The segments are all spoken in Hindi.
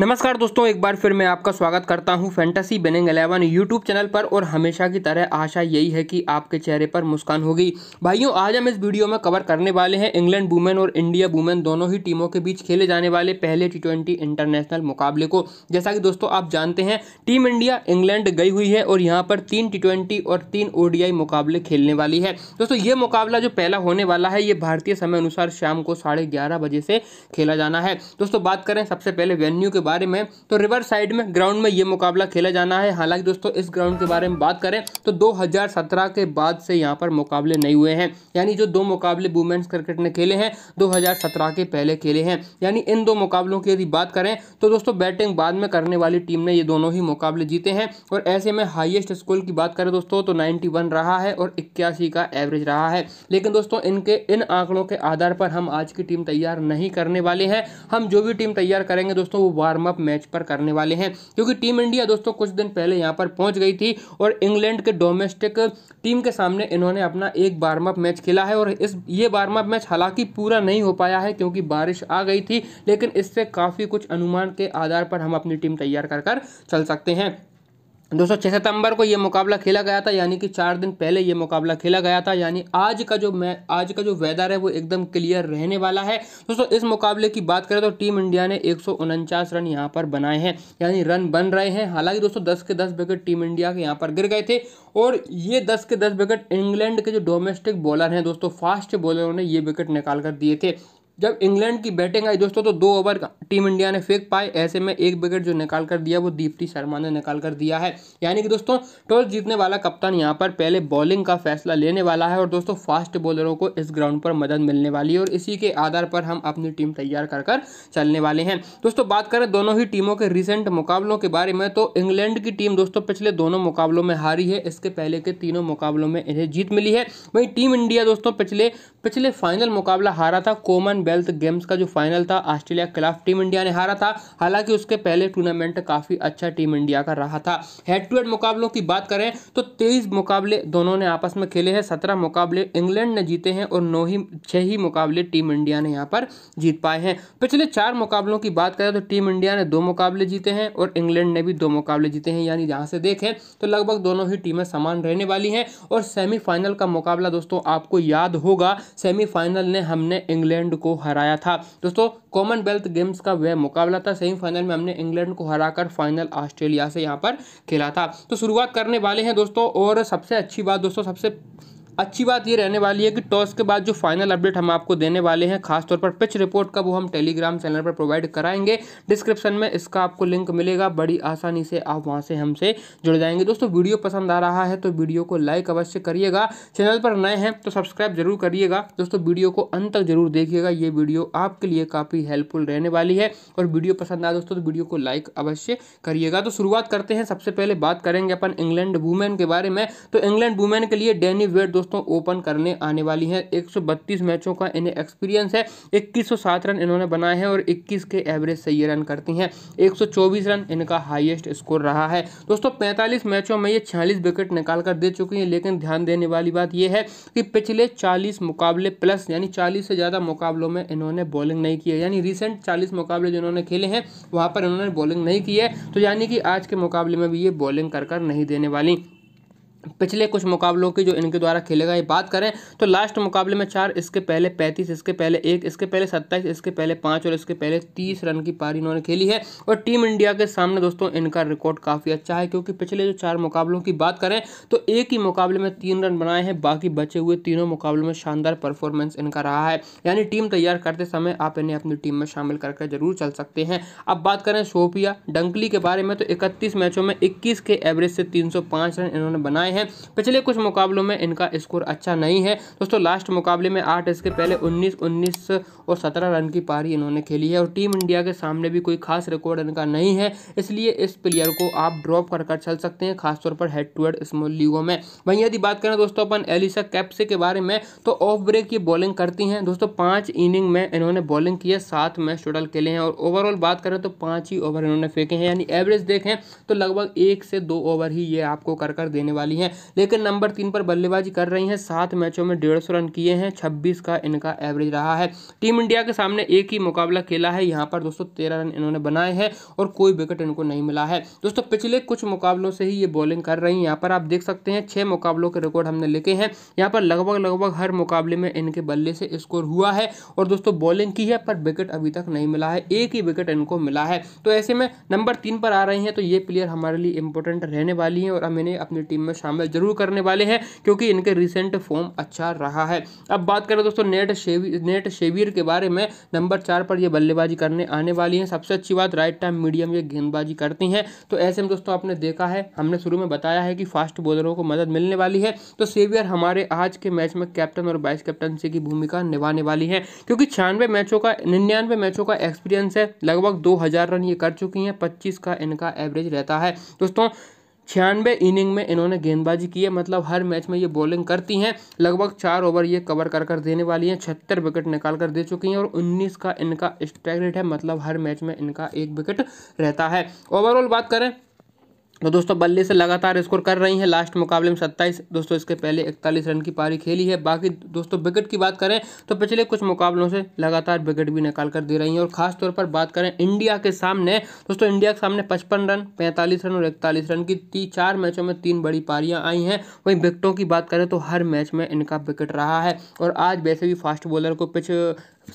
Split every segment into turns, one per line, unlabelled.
नमस्कार दोस्तों एक बार फिर मैं आपका स्वागत करता हूं fantasy winning eleven YouTube channel पर और हमेशा की तरह आशा यही है कि आपके चेहरे पर मुस्कान होगी भाइयों आज हम इस वीडियो में कवर करने वाले हैं इंग्लैंड वुमेन और इंडिया वुमेन दोनों ही टीमों के बीच खेले जाने वाले पहले टी इंटरनेशनल मुकाबले को जैसा कि दोस्तों आप जानते हैं टीम इंडिया इंग्लैंड गई हुई है और यहाँ पर तीन टी और तीन ओ मुकाबले खेलने वाली है दोस्तों ये मुकाबला जो पहला होने वाला है ये भारतीय समय अनुसार शाम को साढ़े बजे से खेला जाना है दोस्तों बात करें सबसे पहले वेन्यू के बारे में तो रिवर साइड में ग्राउंड में ये मुकाबला खेला जाना है हालांकि दोस्तों इस ग्राउंड के बारे में बात करें तो 2017 के बाद से यहाँ पर मुकाबले नहीं हुए हैं यानी जो दो मुकाबले वुमेन्स क्रिकेट ने खेले हैं दो के पहले खेले हैं यानी इन दो मुकाबलों की यदि बात करें तो दोस्तों बैटिंग बाद में करने वाली टीम ने ये दोनों ही मुकाबले जीते हैं और ऐसे में हाइएस्ट स्कोर की बात करें दोस्तों तो नाइन्टी रहा है और इक्यासी का एवरेज रहा है लेकिन दोस्तों इनके इन आंकड़ों के आधार पर हम आज की टीम तैयार नहीं करने वाले हैं हम जो भी टीम तैयार करेंगे दोस्तों वो वार वार्म अप मैच पर करने वाले हैं क्योंकि टीम इंडिया दोस्तों कुछ दिन पहले यहाँ पर पहुँच गई थी और इंग्लैंड के डोमेस्टिक टीम के सामने इन्होंने अपना एक वार्म अप मैच खेला है और इस ये वार्म अप मैच हालांकि पूरा नहीं हो पाया है क्योंकि बारिश आ गई थी लेकिन इससे काफ़ी कुछ अनुमान के आधार पर हम अपनी टीम तैयार कर कर चल सकते हैं दोस्तों छः सितंबर को ये मुकाबला खेला गया था यानी कि चार दिन पहले ये मुकाबला खेला गया था यानी आज का जो मै आज का जो वेदर है वो एकदम क्लियर रहने वाला है दोस्तों इस मुकाबले की बात करें तो टीम इंडिया ने एक रन यहाँ पर बनाए हैं यानी रन बन रहे हैं हालांकि दोस्तों दस के दस विकेट टीम इंडिया के यहाँ पर गिर गए थे और ये दस के दस विकेट इंग्लैंड के जो डोमेस्टिक बॉलर हैं दोस्तों फास्ट बॉलरों ने ये विकेट निकाल कर दिए थे जब इंग्लैंड की बैटिंग आई दोस्तों तो दो ओवर का टीम इंडिया ने फेंक पाए ऐसे में एक विकेट जो निकाल कर दिया वो दीप्ति शर्मा ने निकाल कर दिया है यानी कि दोस्तों टॉस जीतने वाला कप्तान यहाँ पर पहले बॉलिंग का फैसला लेने वाला है और दोस्तों फास्ट बॉलरों को इस ग्राउंड पर मदद मिलने वाली है और इसी के आधार पर हम अपनी टीम तैयार कर कर चलने वाले हैं दोस्तों बात करें दोनों ही टीमों के रिसेंट मुकाबलों के बारे में तो इंग्लैंड की टीम दोस्तों पिछले दोनों मुकाबलों में हारी है इसके पहले के तीनों मुकाबलों में इन्हें जीत मिली है वहीं टीम इंडिया दोस्तों पिछले पिछले फाइनल मुकाबला हारा था कॉमनवेल्थ गेम्स का जो फाइनल था ऑस्ट्रेलिया खिलाफ टीम इंडिया ने हारा था हालांकि उसके पहले टूर्नामेंट काफ़ी अच्छा टीम इंडिया का रहा था हेड टू हेड मुकाबलों की बात करें तो तेईस मुकाबले दोनों ने आपस में खेले हैं सत्रह मुकाबले इंग्लैंड ने जीते हैं और नौ ही छह ही मुकाबले टीम इंडिया ने यहाँ पर जीत पाए हैं पिछले चार मुकाबलों की बात करें तो टीम इंडिया ने दो मुकाबले जीते हैं और इंग्लैंड ने भी दो मुकाबले जीते हैं यानी जहां से देखें तो लगभग दोनों ही टीमें समान रहने वाली हैं और सेमीफाइनल का मुकाबला दोस्तों आपको याद होगा सेमीफाइनल में हमने इंग्लैंड को हराया था दोस्तों कॉमनवेल्थ गेम्स का वह मुकाबला था सेमीफाइनल में हमने इंग्लैंड को हराकर फाइनल ऑस्ट्रेलिया से यहाँ पर खेला था तो शुरुआत करने वाले हैं दोस्तों और सबसे अच्छी बात दोस्तों सबसे अच्छी बात ये रहने वाली है कि टॉस के बाद जो फाइनल अपडेट हम आपको देने वाले हैं खासतौर पर पिच रिपोर्ट का वो हम टेलीग्राम चैनल पर प्रोवाइड कराएंगे डिस्क्रिप्शन में इसका आपको लिंक मिलेगा बड़ी आसानी से आप वहाँ से हमसे जुड़ जाएंगे दोस्तों वीडियो पसंद आ रहा है तो वीडियो को लाइक अवश्य करिएगा चैनल पर नए हैं तो सब्सक्राइब जरूर करिएगा दोस्तों वीडियो को अंत तक जरूर देखिएगा ये वीडियो आपके लिए काफ़ी हेल्पफुल रहने वाली है और वीडियो पसंद आए दोस्तों तो वीडियो को लाइक अवश्य करिएगा तो शुरुआत करते हैं सबसे पहले बात करेंगे अपन इंग्लैंड वुमेन के बारे में तो इंग्लैंड वुमेन के लिए डेनी वेट दोस्तों दोस्तों ओपन करने आने वाली हैं 132 मैचों का इन्हें एक्सपीरियंस है 2107 रन इन्होंने बनाए हैं और 21 के एवरेज से ये रन करती हैं 124 रन इनका हाईएस्ट स्कोर रहा है दोस्तों 45 मैचों में ये 46 विकेट निकाल कर दे चुकी हैं लेकिन ध्यान देने वाली बात यह है कि पिछले चालीस मुकाबले प्लस यानी चालीस से ज़्यादा मुकाबलों में इन्होंने बॉलिंग नहीं की है यानी रिसेंट चालीस मुकाबले जिन्होंने खेले हैं वहाँ पर इन्होंने बॉलिंग नहीं की है तो यानी कि आज के मुकाबले में भी ये बॉलिंग कर कर नहीं देने वाली पिछले कुछ मुकाबलों की जो इनके द्वारा खेले गए बात करें तो लास्ट मुकाबले में चार इसके पहले पैंतीस इसके पहले एक इसके पहले सत्ताईस इसके पहले पाँच और इसके पहले तीस रन की पारी इन्होंने खेली है और टीम इंडिया के सामने दोस्तों इनका रिकॉर्ड काफ़ी अच्छा है क्योंकि पिछले जो चार मुकाबलों की बात करें तो एक ही मुकाबले में तीन रन बनाए हैं बाकी बचे हुए तीनों मुकाबलों में शानदार परफॉर्मेंस इनका रहा है यानी टीम तैयार करते समय आप इन्हें अपनी टीम में शामिल करके जरूर चल सकते हैं अब बात करें शोपिया डंकली के बारे में तो इकतीस मैचों में इक्कीस के एवरेज से तीन रन इन्होंने बनाए हैं हैं पिछले कुछ मुकाबलों में इनका स्कोर अच्छा नहीं है दोस्तों लास्ट मुकाबले में आठ इसके पहले उन्नीस उन्नीस और सत्रह रन की पारी इन्होंने खेली है और टीम इंडिया के सामने भी कोई खास रिकॉर्ड इनका नहीं है इसलिए इस प्लेयर को आप ड्रॉप कर कर चल सकते हैं खासतौर पर हेड टू हेड स्मॉल लीगों में वहीं यदि बात करें दोस्तों अपन एलिसा कैप्से के बारे में तो ऑफ ब्रेक की बॉलिंग करती हैं दोस्तों पाँच इनिंग में इन्होंने बॉलिंग की है सात मैच टोटल खेले हैं और ओवरऑल बात करें तो पाँच ही ओवर इन्होंने फेंके हैं यानी एवरेज देखें तो लगभग एक से दो ओवर ही ये आपको कर कर देने वाली रही हैं लेकिन नंबर तीन पर बल्लेबाजी कर रही हैं सात मैचों में डेढ़ सौ रन किए हैं छब्बीस का इनका एवरेज रहा है टीम इंडिया के सामने एक ही मुकाबला खेला है यहाँ पर दोस्तों तेरह रन इन्होंने बनाए हैं और कोई विकेट इनको नहीं मिला है दोस्तों पिछले कुछ मुकाबलों से ही ये बॉलिंग कर रही हैं यहाँ पर आप देख सकते हैं छः मुकाबलों के रिकॉर्ड हमने लिखे हैं यहाँ पर लगभग लगभग हर मुकाबले में इनके बल्ले से स्कोर हुआ है और दोस्तों बॉलिंग की है पर विकेट अभी तक नहीं मिला है एक ही विकेट इनको मिला है तो ऐसे में नंबर तीन पर आ रही हैं तो ये प्लेयर हमारे लिए इंपॉर्टेंट रहने वाली हैं और हम इन्हें अपनी टीम में सामना जरूर करने वाले हैं क्योंकि इनके रिसेंट फॉर्म अच्छा रहा है अब बात करें दोस्तों नेट शेवी नेट शेवियर के बारे में नंबर चार पर ये बल्लेबाजी करने आने वाली हैं सबसे अच्छी बात राइट टाइम मीडियम ये गेंदबाजी करती हैं तो ऐसे में दोस्तों आपने देखा है हमने शुरू में बताया है कि फास्ट बॉलरों को मदद मिलने वाली है तो सेवियर हमारे आज के मैच में कैप्टन और वाइस कैप्टनसी की भूमिका निभाने वाली है क्योंकि छियानवे मैचों का निन्यानवे मैचों का एक्सपीरियंस है लगभग दो रन ये कर चुकी हैं पच्चीस का इनका एवरेज रहता है दोस्तों छियानवे इनिंग में इन्होंने गेंदबाजी की है मतलब हर मैच में ये बॉलिंग करती हैं लगभग चार ओवर ये कवर कर कर देने वाली हैं छहत्तर विकेट निकाल कर दे चुकी हैं और उन्नीस का इनका स्ट्राइक रेट है मतलब हर मैच में इनका एक विकेट रहता है ओवरऑल बात करें तो दोस्तों बल्ले से लगातार स्कोर कर रही हैं लास्ट मुकाबले में सत्ताईस दोस्तों इसके पहले इकतालीस रन की पारी खेली है बाकी दोस्तों विकेट की बात करें तो पिछले कुछ मुकाबलों से लगातार विकेट भी निकाल कर दे रही हैं और खासतौर पर बात करें इंडिया के सामने दोस्तों इंडिया के सामने पचपन रन पैंतालीस रन और इकतालीस रन की ती चार मैचों में तीन बड़ी पारियाँ आई हैं वहीं विकेटों की बात करें तो हर मैच में इनका विकेट रहा है और आज वैसे भी फास्ट बॉलर को पिछ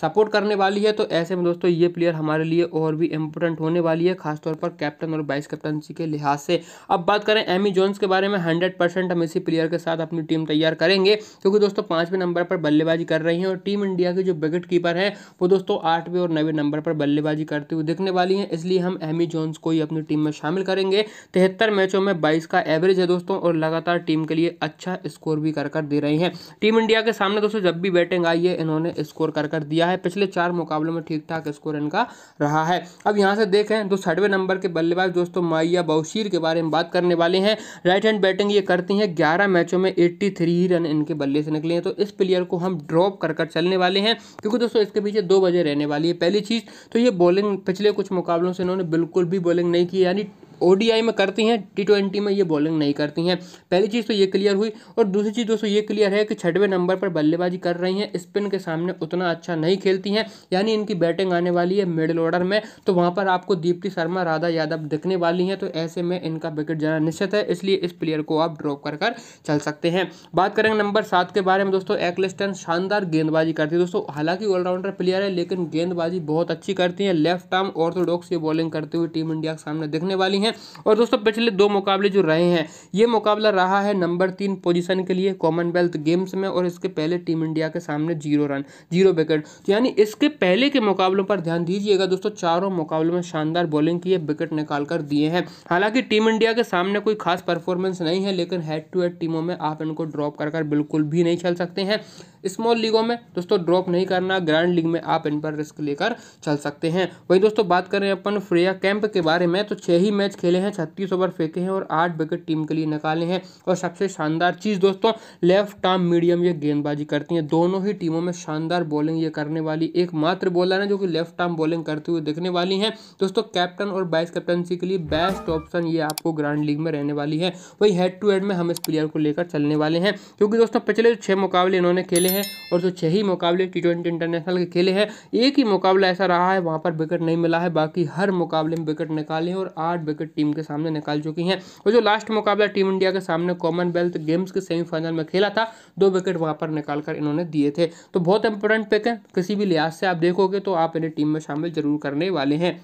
सपोर्ट करने वाली है तो ऐसे में दोस्तों ये प्लेयर हमारे लिए और भी इंपॉर्टेंट होने वाली है खासतौर पर कैप्टन और वाइस कैप्टनसी के लिहाज से अब बात करें एमी जोन्स के बारे में हंड्रेड परसेंट हम इसी प्लेयर के साथ अपनी टीम तैयार करेंगे क्योंकि दोस्तों पाँचवें नंबर पर बल्लेबाजी कर रही हैं और टीम इंडिया की जो विकेट कीपर हैं वो दोस्तों आठवें और नवे नंबर पर बल्लेबाजी करते हुए दिखने वाली हैं इसलिए हम एमी जोन्स को ही अपनी टीम में शामिल करेंगे तिहत्तर मैचों में बाईस का एवरेज है दोस्तों और लगातार टीम के लिए अच्छा स्कोर भी कर कर दे रही हैं टीम इंडिया के सामने दोस्तों जब भी बैटिंग आई है इन्होंने स्कोर कर कर दिया किया है पिछले चार मुकाबलों में ठीक ठाक स्कोर इनका रहा है अब यहाँ से देखें तो साठवें नंबर के बल्लेबाज दोस्तों माइया बउशीर के बारे में बात करने वाले हैं राइट हैंड बैटिंग ये करती हैं ग्यारह मैचों में एट्टी थ्री रन इनके बल्ले से निकले हैं तो इस प्लेयर को हम ड्रॉप कर कर चलने वाले हैं क्योंकि दोस्तों इसके पीछे दो वजह रहने वाली है पहली चीज़ तो ये बॉलिंग पिछले कुछ मुकाबलों से इन्होंने बिल्कुल भी बॉलिंग नहीं की यानी ओडीआई में करती हैं टी ट्वेंटी में ये बॉलिंग नहीं करती हैं पहली चीज़ तो ये क्लियर हुई और दूसरी चीज़ दोस्तों ये क्लियर है कि छठवें नंबर पर बल्लेबाजी कर रही हैं स्पिन के सामने उतना अच्छा नहीं खेलती हैं यानी इनकी बैटिंग आने वाली है मिडल ऑर्डर में तो वहाँ पर आपको दीप्ति शर्मा राधा यादव दिखने वाली हैं तो ऐसे में इनका विकेट जाना निश्चित है इसलिए इस प्लेयर को आप ड्रॉप कर कर चल सकते हैं बात करेंगे नंबर सात के बारे में दोस्तों एक्लिस्टन शानदार गेंदबाजी करती है दोस्तों हालांकि ऑलराउंडर प्लेयर है लेकिन गेंदबाजी बहुत अच्छी करती है लेफ्ट आर्म ऑर्थोडॉक्स ये बॉलिंग करते हुए टीम इंडिया के सामने दिखने वाली हैं है और दोस्तों पिछले दो मुकाबले जो रहे हैं ये मुकाबला रहा है नंबर तीन पोजीशन के लिए कॉमनवेल्थ गेम्स में और इसके पहले टीम इंडिया के सामने जीरो रन जीरो विकेट तो यानी इसके पहले के मुकाबलों पर ध्यान दीजिएगा दोस्तों चारों मुकाबलों में शानदार बॉलिंग की विकेट निकाल कर दिए हैं हालांकि टीम इंडिया के सामने कोई खास परफॉर्मेंस नहीं है लेकिन हेड टू हेड टीमों में आप इनको ड्रॉप कर कर बिल्कुल भी नहीं खेल सकते हैं स्मॉल लीगों में दोस्तों ड्रॉप नहीं करना ग्रैंड लीग में आप इन पर रिस्क लेकर चल सकते हैं वही दोस्तों बात करें अपन फ्रेया कैंप के बारे में तो छह ही मैच खेले हैं छत्तीस ओवर फेंके हैं और आठ विकेट टीम के लिए निकाले हैं और सबसे शानदार चीज़ दोस्तों लेफ्ट आर्म मीडियम ये गेंदबाजी करती हैं दोनों ही टीमों में शानदार बॉलिंग ये करने वाली एकमात्र बॉलर है जो कि लेफ्ट आर्म बॉलिंग करते हुए दिखने वाली है दोस्तों कैप्टन और वाइस कैप्टनसी के लिए बेस्ट ऑप्शन ये आपको ग्रांड लीग में रहने वाली है वही हेड टू हेड में हम इस प्लेयर को लेकर चलने वाले हैं क्योंकि दोस्तों पिछले छः मुकाबले इन्होंने खेले हैं और जो छह ही मुकाबले टी ट्वेंटी इंटरनेशनल के खेले हैं एक ही मुकाबला ऐसा रहा है वहाँ पर विकेट नहीं मिला है बाकी हर मुकाबले में विकेट निकाले हैं और आठ विकेट टीम के सामने निकाल चुकी हैं और जो लास्ट मुकाबला टीम इंडिया के सामने कॉमनवेल्थ गेम्स के सेमीफाइनल में खेला था दो विकेट वहाँ पर निकाल कर इन्होंने दिए थे तो बहुत इंपॉर्टेंट पिक है किसी भी लिहाज से आप देखोगे तो आप इन्हें टीम में शामिल जरूर करने वाले हैं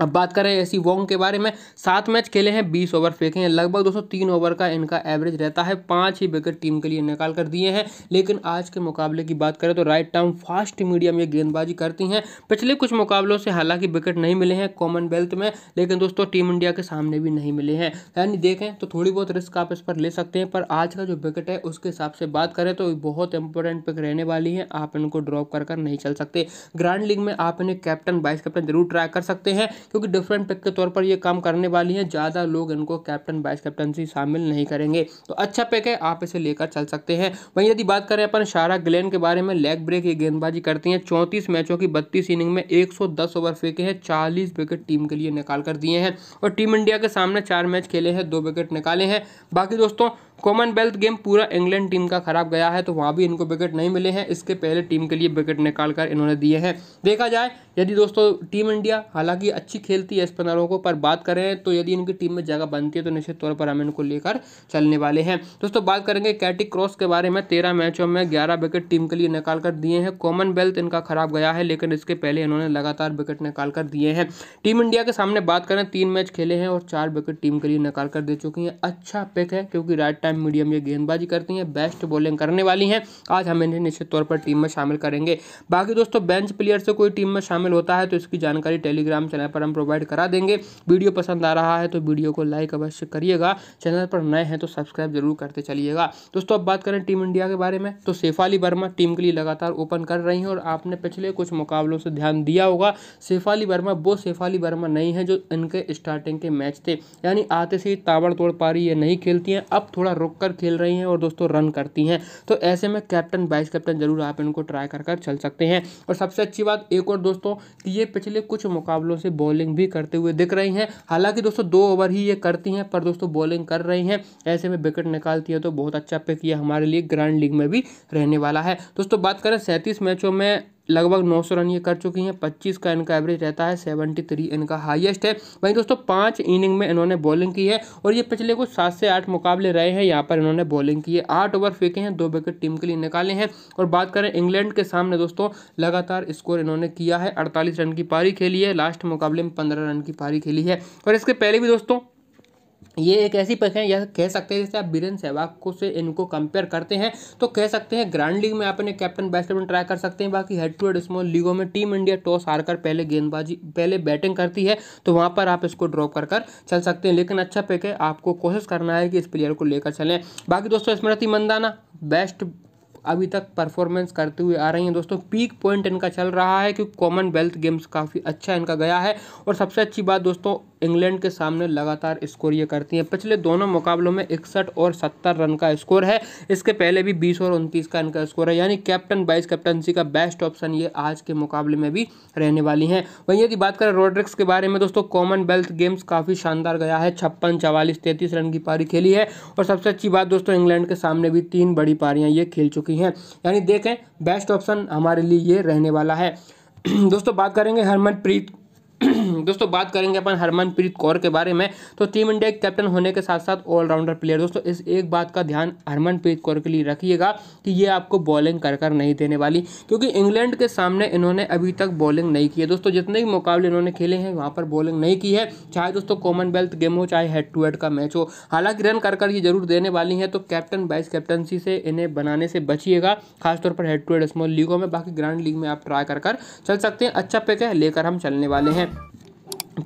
अब बात करें ऐसी वोंग के बारे में सात मैच खेले हैं बीस ओवर फेंके हैं लगभग दोस्तों तीन ओवर का इनका एवरेज रहता है पांच ही विकेट टीम के लिए निकाल कर दिए हैं लेकिन आज के मुकाबले की बात करें तो राइट टर्म फास्ट मीडियम ये गेंदबाजी करती हैं पिछले कुछ मुकाबलों से हालांकि विकेट नहीं मिले हैं कॉमनवेल्थ में लेकिन दोस्तों टीम इंडिया के सामने भी नहीं मिले हैं यानी देखें तो थोड़ी बहुत रिस्क आप इस पर ले सकते हैं पर आज का जो विकेट है उसके हिसाब से बात करें तो बहुत इंपॉर्टेंट पिक रहने वाली है आप इनको ड्रॉप कर कर नहीं चल सकते ग्रांड लीग में आप इन्हें कैप्टन वाइस कैप्टन जरूर ट्राई कर सकते हैं क्योंकि डिफरेंट पिक के तौर पर ये काम करने वाली हैं ज़्यादा लोग इनको कैप्टन वाइस कैप्टनसी शामिल नहीं करेंगे तो अच्छा पिक है आप इसे लेकर चल सकते हैं वहीं यदि बात करें अपन शारा ग्लेन के बारे में लेग ब्रेक ये गेंदबाजी करती हैं चौंतीस मैचों की बत्तीस इनिंग में एक ओवर फेंके हैं चालीस विकेट टीम के लिए निकाल कर दिए हैं और टीम इंडिया के सामने चार मैच खेले हैं दो विकेट निकाले हैं बाकी दोस्तों कॉमनवेल्थ गेम पूरा इंग्लैंड टीम का खराब गया है तो वहाँ भी इनको विकेट नहीं मिले हैं इसके पहले टीम के लिए विकेट निकाल कर इन्होंने दिए हैं देखा जाए यदि दोस्तों टीम इंडिया हालांकि अच्छी खेलती है स्पिनरों को पर बात करें तो यदि इनकी टीम में जगह बनती है तो निश्चित तौर पर हम इनको लेकर चलने वाले हैं दोस्तों बात करेंगे कैटी क्रॉस के बारे में तेरह मैचों में ग्यारह विकेट टीम के लिए निकाल कर दिए हैं कॉमनवेल्थ इनका खराब गया है लेकिन इसके पहले इन्होंने लगातार विकेट निकाल कर दिए हैं टीम इंडिया के सामने बात करें तीन मैच खेले हैं और चार विकेट टीम के लिए निकाल कर दे चुकी हैं अच्छा पिक है क्योंकि राइट टाइम टाइम मीडियम ये गेंदबाजी करती हैं बेस्ट बॉलिंग करने वाली हैं आज हम इन्हें निश्चित तौर पर टीम में शामिल करेंगे बाकी दोस्तों बेंच प्लेयर से कोई टीम में शामिल होता है तो इसकी जानकारी टेलीग्राम चैनल पर हम प्रोवाइड करा देंगे वीडियो पसंद आ रहा है तो वीडियो को लाइक अवश्य करिएगा चैनल पर नए हैं तो सब्सक्राइब जरूर करते चलिएगा दोस्तों अब बात करें टीम इंडिया के बारे में तो सेफाली वर्मा टीम के लिए लगातार ओपन कर रही हैं और आपने पिछले कुछ मुकाबलों से ध्यान दिया होगा सेफाली वर्मा वो सेफाली वर्मा नहीं है जो इनके स्टार्टिंग के मैच थे यानी आते से ही ताबड़तोड़ पारी ये नहीं खेलती हैं अब थोड़ा रुक कर खेल रही हैं और दोस्तों रन करती हैं तो ऐसे में कैप्टन वाइस कैप्टन जरूर आप इनको ट्राई कर कर चल सकते हैं और सबसे अच्छी बात एक और दोस्तों कि ये पिछले कुछ मुकाबलों से बॉलिंग भी करते हुए दिख रही हैं हालांकि दोस्तों दो ओवर ही ये करती हैं पर दोस्तों बॉलिंग कर रही हैं ऐसे में विकेट निकालती है तो बहुत अच्छा पिक ये हमारे लिए ग्रैंड लीग में भी रहने वाला है दोस्तों बात करें सैंतीस मैचों में लगभग 900 रन ये कर चुकी हैं 25 का इनका एवरेज रहता है 73 इनका हाईएस्ट है वहीं दोस्तों पाँच इनिंग में इन्होंने बॉलिंग की है और ये पिछले कुछ सात से आठ मुकाबले रहे हैं यहाँ पर इन्होंने बॉलिंग की है आठ ओवर फेंके हैं दो विकेट टीम के लिए निकाले हैं और बात करें इंग्लैंड के सामने दोस्तों लगातार स्कोर इन्होंने किया है अड़तालीस रन की पारी खेली है लास्ट मुकाबले में पंद्रह रन की पारी खेली है और इसके पहले भी दोस्तों ये एक ऐसी प्रक्रिया यह कह सकते हैं जैसे आप बीरन सहवाग को से इनको कंपेयर करते हैं तो कह सकते हैं ग्रैंड लीग में आप कैप्टन बैट्समैन ट्राई कर सकते हैं बाकी हेड टू हेड स्मॉल लीगों में टीम इंडिया टॉस हारकर पहले गेंदबाजी पहले बैटिंग करती है तो वहाँ पर आप इसको ड्रॉप कर कर चल सकते हैं लेकिन अच्छा पिक है आपको कोशिश करना है कि इस प्लेयर को लेकर चलें बाकी दोस्तों स्मृति मंदाना बेस्ट अभी तक परफॉर्मेंस करते हुए आ रही हैं दोस्तों पीक पॉइंट इनका चल रहा है क्योंकि कॉमनवेल्थ गेम्स काफ़ी अच्छा इनका गया है और सबसे अच्छी बात दोस्तों इंग्लैंड के सामने लगातार स्कोर ये करती हैं पिछले दोनों मुकाबलों में इकसठ और सत्तर रन का स्कोर है इसके पहले भी बीस और उनतीस का इनका स्कोर है यानी कैप्टन वाइस कैप्टनसी का बेस्ट ऑप्शन ये आज के मुकाबले में भी रहने वाली हैं वहीं यदि बात करें रोड्रिक्स के बारे में दोस्तों कॉमनवेल्थ गेम्स काफ़ी शानदार गया है छप्पन चवालीस तैंतीस रन की पारी खेली है और सबसे अच्छी बात दोस्तों इंग्लैंड के सामने भी तीन बड़ी पारियाँ ये खेल चुकी हैं यानी देखें बेस्ट ऑप्शन हमारे लिए ये रहने वाला है दोस्तों बात करेंगे हरमनप्रीत दोस्तों बात करेंगे अपन हरमनप्रीत कौर के बारे में तो टीम इंडिया के कैप्टन होने के साथ साथ ऑलराउंडर प्लेयर दोस्तों इस एक बात का ध्यान हरमनप्रीत कौर के लिए रखिएगा कि ये आपको बॉलिंग कर कर नहीं देने वाली क्योंकि इंग्लैंड के सामने इन्होंने अभी तक बॉलिंग नहीं की है दोस्तों जितने भी मुकाबले इन्होंने खेले हैं वहाँ पर बॉलिंग नहीं की है चाहे दोस्तों कॉमनवेल्थ गेम हो चाहे हेड टू हेड का मैच हो हालांकि रन कर कर ये जरूर देने वाली हैं तो कैप्टन वाइस कैप्टनसी से इन्हें बनाने से बचिएगा खासतौर पर हेड टू हेड स्मॉल लीगों में बाकी ग्रैंड लीग में आप ट्राई कर कर चल सकते हैं अच्छा पैक है लेकर हम चलने वाले हैं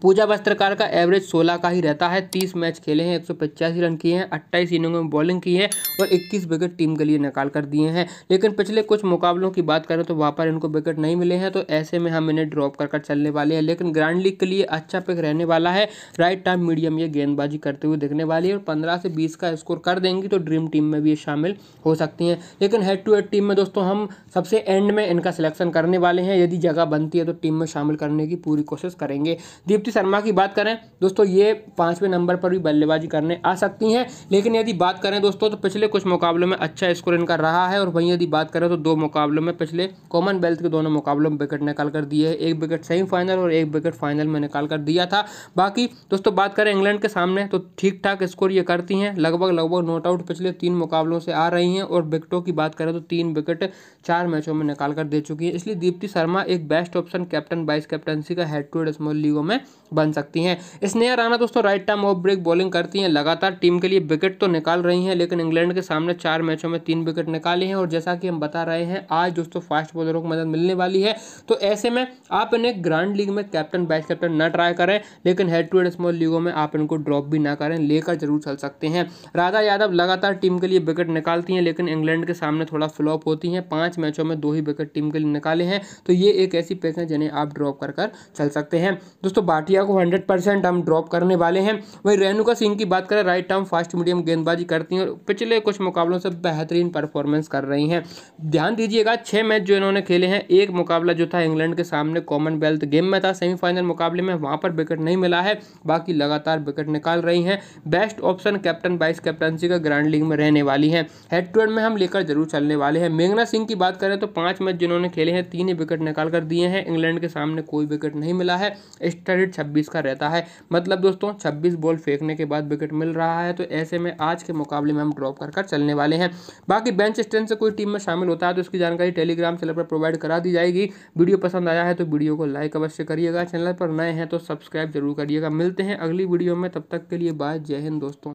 पूजा वस्त्रकार का एवरेज 16 का ही रहता है 30 मैच खेले हैं एक रन किए हैं 28 इनिंगों में बॉलिंग की है और 21 विकेट टीम के लिए निकाल कर दिए हैं लेकिन पिछले कुछ मुकाबलों की बात करें तो वहाँ पर इनको विकेट नहीं मिले हैं तो ऐसे में हम इन्हें ड्रॉप कर कर चलने वाले हैं लेकिन ग्रांड लीग के लिए अच्छा पिक रहने वाला है राइट टाइम मीडियम ये गेंदबाजी करते हुए दिखने वाली है और पंद्रह से बीस का स्कोर कर देंगी तो ड्रीम टीम में भी ये शामिल हो सकती हैं लेकिन हेड टू हेड टीम में दोस्तों हम सबसे एंड में इनका सिलेक्शन करने वाले हैं यदि जगह बनती है तो टीम में शामिल करने की पूरी कोशिश करेंगे दीप दीप्ति शर्मा की बात करें दोस्तों ये पाँचवें नंबर पर भी बल्लेबाजी करने आ सकती हैं लेकिन यदि बात करें दोस्तों तो पिछले कुछ मुकाबलों में अच्छा स्कोर इनका रहा है और वहीं यदि बात करें तो दो मुकाबलों में पिछले कॉमनवेल्थ के दोनों मुकाबलों में विकेट निकाल कर दिए है एक विकेट सेमीफाइनल और एक विकेट फाइनल में निकाल कर दिया था बाकी दोस्तों बात करें इंग्लैंड के सामने तो ठीक ठाक स्कोर ये करती हैं लगभग लगभग नोट आउट पिछले तीन मुकाबलों से आ रही हैं और विकेटों की बात करें तो तीन विकेट चार मैचों में निकाल कर दे चुकी हैं इसलिए दीप्ति शर्मा एक best option captain vice captaincy का हेड टू हेड स्मॉल लीगों में बन सकती हैं स्नेहा राणा दोस्तों right arm off break bowling करती हैं लगातार टीम के लिए विकेट तो निकाल रही हैं लेकिन इंग्लैंड के सामने चार मैचों में तीन विकेट निकाले हैं और जैसा कि हम बता रहे हैं आज दोस्तों फास्ट बॉलरों को मदद मिलने वाली है तो ऐसे में आप इन्हें ग्रांड लीग में कैप्टन वाइस कैप्टन न ट्राई करें लेकिन हेड टू हेड स्मॉल लीगों में आप इनको ड्रॉप भी ना करें लेकर जरूर चल सकते हैं राधा यादव लगातार टीम के लिए विकेट निकालती हैं लेकिन इंग्लैंड के सामने थोड़ा फ्लॉप होती हैं पाँच मैचों में दो ही विकेट टीम के लिए निकाले हैं तो ये एक ऐसी पैक है जिन्हें आप ड्रॉप कर कर चल सकते हैं दोस्तों भाटिया को हंड्रेड परसेंट हम ड्रॉप करने वाले हैं वहीं रेणुका सिंह की बात करें राइट टर्म फास्ट मीडियम गेंदबाजी करती हैं और पिछले कुछ मुकाबलों से बेहतरीन परफॉर्मेंस कर रही हैं ध्यान दीजिएगा छः मैच जो इन्होंने खेले हैं एक मुकाबला जो था इंग्लैंड के सामने कॉमनवेल्थ गेम में था सेमीफाइनल मुकाबले में वहाँ पर विकेट नहीं मिला है बाकी लगातार विकेट निकाल रही हैं best option captain vice captaincy का ग्रैंड लीग में रहने वाली हैं हेड टू हेड में हम लेकर जरूर चलने वाले हैं मेघना सिंह की बात करें तो पाँच मैच जिन्होंने खेले हैं तीन ही विकेट निकाल कर दिए हैं इंग्लैंड के सामने कोई विकेट नहीं मिला है स्टडी रेट छब्बीस का रहता है मतलब दोस्तों छब्बीस बॉल फेंकने के बाद विकेट मिल रहा है तो ऐसे में आज के मुकाबले में हम ड्रॉप कर कर चलने वाले हैं बाकी बेंच स्टैंड से कोई टीम में शामिल होता है तो उसकी जानकारी टेलीग्राम चैनल पर प्रोवाइड करा दी जाएगी वीडियो पसंद आया है तो वीडियो को लाइक अवश्य करिएगा चैनल पर नए हैं तो सब्सक्राइब जरूर करिएगा मिलते हैं अगली वीडियो में तब तक के लिए बाय जय हिंद दोस्तों